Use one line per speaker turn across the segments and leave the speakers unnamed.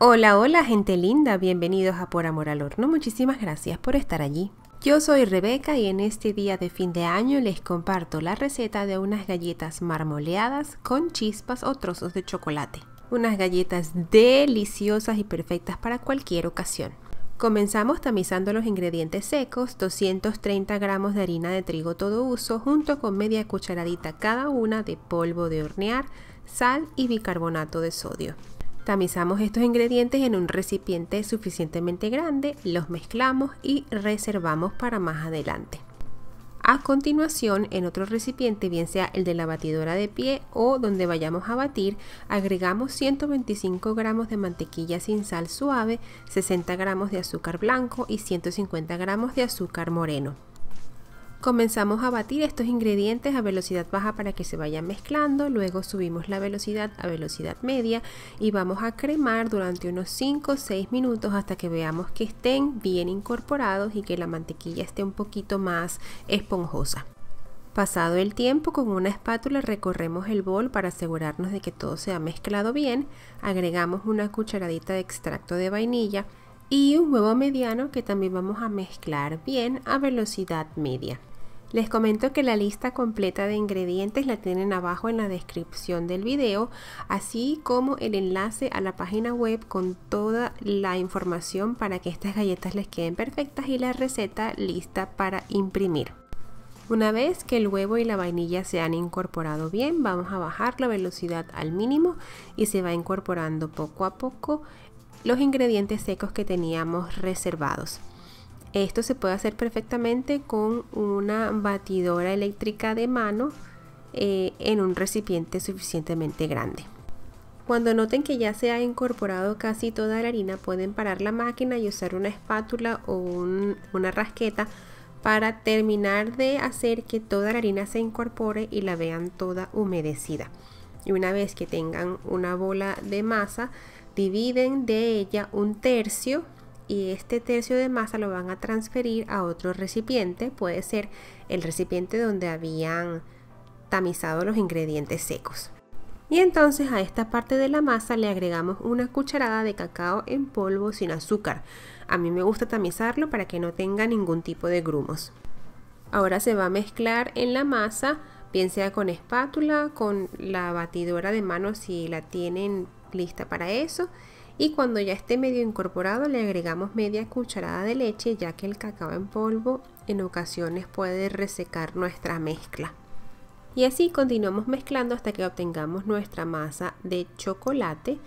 Hola, hola gente linda, bienvenidos a Por Amor al Horno, muchísimas gracias por estar allí. Yo soy Rebeca y en este día de fin de año les comparto la receta de unas galletas marmoleadas con chispas o trozos de chocolate. Unas galletas deliciosas y perfectas para cualquier ocasión. Comenzamos tamizando los ingredientes secos, 230 gramos de harina de trigo todo uso junto con media cucharadita cada una de polvo de hornear, sal y bicarbonato de sodio. Tamizamos estos ingredientes en un recipiente suficientemente grande, los mezclamos y reservamos para más adelante. A continuación, en otro recipiente, bien sea el de la batidora de pie o donde vayamos a batir, agregamos 125 gramos de mantequilla sin sal suave, 60 gramos de azúcar blanco y 150 gramos de azúcar moreno. Comenzamos a batir estos ingredientes a velocidad baja para que se vayan mezclando, luego subimos la velocidad a velocidad media y vamos a cremar durante unos 5 o 6 minutos hasta que veamos que estén bien incorporados y que la mantequilla esté un poquito más esponjosa. Pasado el tiempo, con una espátula recorremos el bol para asegurarnos de que todo se ha mezclado bien, agregamos una cucharadita de extracto de vainilla, y un huevo mediano que también vamos a mezclar bien a velocidad media. Les comento que la lista completa de ingredientes la tienen abajo en la descripción del video, así como el enlace a la página web con toda la información para que estas galletas les queden perfectas y la receta lista para imprimir. Una vez que el huevo y la vainilla se han incorporado bien, vamos a bajar la velocidad al mínimo y se va incorporando poco a poco los ingredientes secos que teníamos reservados. Esto se puede hacer perfectamente con una batidora eléctrica de mano eh, en un recipiente suficientemente grande. Cuando noten que ya se ha incorporado casi toda la harina, pueden parar la máquina y usar una espátula o una rasqueta para terminar de hacer que toda la harina se incorpore y la vean toda humedecida. Y una vez que tengan una bola de masa, dividen de ella un tercio y este tercio de masa lo van a transferir a otro recipiente, puede ser el recipiente donde habían tamizado los ingredientes secos. Y entonces a esta parte de la masa le agregamos una cucharada de cacao en polvo sin azúcar. A mí me gusta tamizarlo para que no tenga ningún tipo de grumos. Ahora se va a mezclar en la masa, bien sea con espátula, con la batidora de mano si la tienen lista para eso. Y cuando ya esté medio incorporado le agregamos media cucharada de leche ya que el cacao en polvo en ocasiones puede resecar nuestra mezcla. Y así continuamos mezclando hasta que obtengamos nuestra masa de chocolate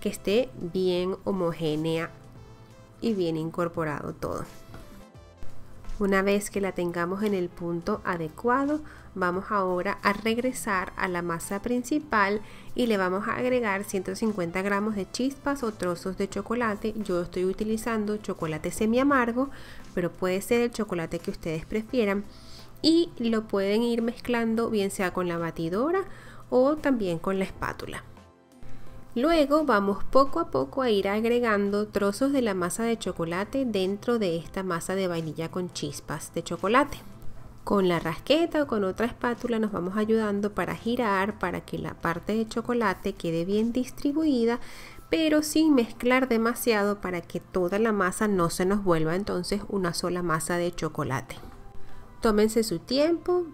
que esté bien homogénea y bien incorporado todo. Una vez que la tengamos en el punto adecuado, vamos ahora a regresar a la masa principal y le vamos a agregar 150 gramos de chispas o trozos de chocolate. Yo estoy utilizando chocolate semi amargo, pero puede ser el chocolate que ustedes prefieran. Y lo pueden ir mezclando bien sea con la batidora o también con la espátula. Luego vamos poco a poco a ir agregando trozos de la masa de chocolate dentro de esta masa de vainilla con chispas de chocolate. Con la rasqueta o con otra espátula nos vamos ayudando para girar para que la parte de chocolate quede bien distribuida pero sin mezclar demasiado para que toda la masa no se nos vuelva entonces una sola masa de chocolate. Tómense su tiempo,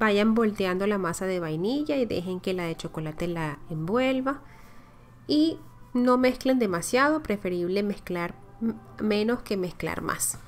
vayan volteando la masa de vainilla y dejen que la de chocolate la envuelva y no mezclen demasiado, preferible mezclar menos que mezclar más.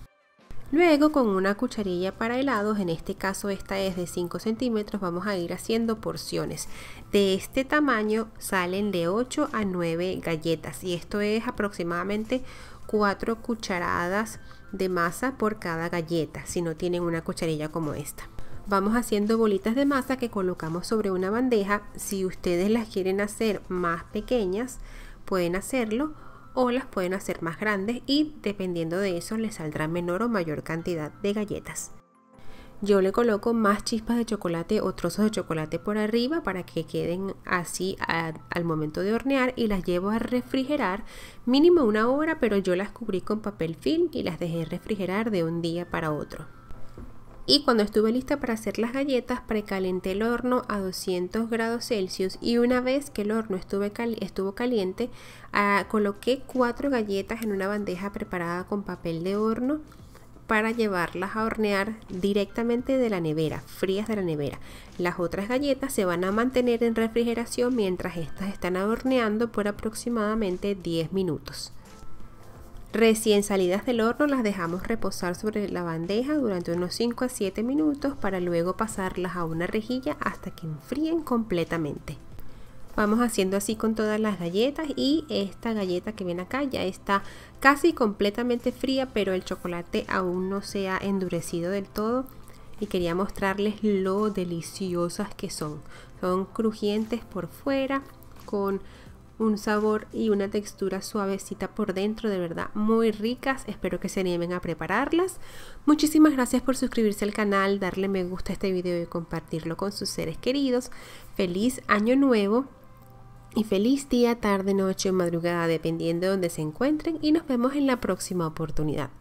Luego con una cucharilla para helados, en este caso esta es de 5 centímetros, vamos a ir haciendo porciones. De este tamaño salen de 8 a 9 galletas y esto es aproximadamente 4 cucharadas de masa por cada galleta si no tienen una cucharilla como esta vamos haciendo bolitas de masa que colocamos sobre una bandeja. Si ustedes las quieren hacer más pequeñas, pueden hacerlo o las pueden hacer más grandes y dependiendo de eso les saldrá menor o mayor cantidad de galletas. Yo le coloco más chispas de chocolate o trozos de chocolate por arriba para que queden así al momento de hornear y las llevo a refrigerar mínimo una hora, pero yo las cubrí con papel film y las dejé refrigerar de un día para otro y cuando estuve lista para hacer las galletas precalenté el horno a 200 grados Celsius y una vez que el horno estuvo caliente ah, coloqué cuatro galletas en una bandeja preparada con papel de horno para llevarlas a hornear directamente de la nevera, frías de la nevera. Las otras galletas se van a mantener en refrigeración mientras estas están horneando por aproximadamente 10 minutos. Recién salidas del horno las dejamos reposar sobre la bandeja durante unos 5 a 7 minutos para luego pasarlas a una rejilla hasta que enfríen completamente. Vamos haciendo así con todas las galletas y esta galleta que ven acá ya está casi completamente fría pero el chocolate aún no se ha endurecido del todo y quería mostrarles lo deliciosas que son. Son crujientes por fuera con un sabor y una textura suavecita por dentro, de verdad muy ricas, espero que se animen a prepararlas. Muchísimas gracias por suscribirse al canal, darle me gusta a este video y compartirlo con sus seres queridos. Feliz año nuevo y feliz día, tarde, noche o madrugada, dependiendo de donde se encuentren y nos vemos en la próxima oportunidad.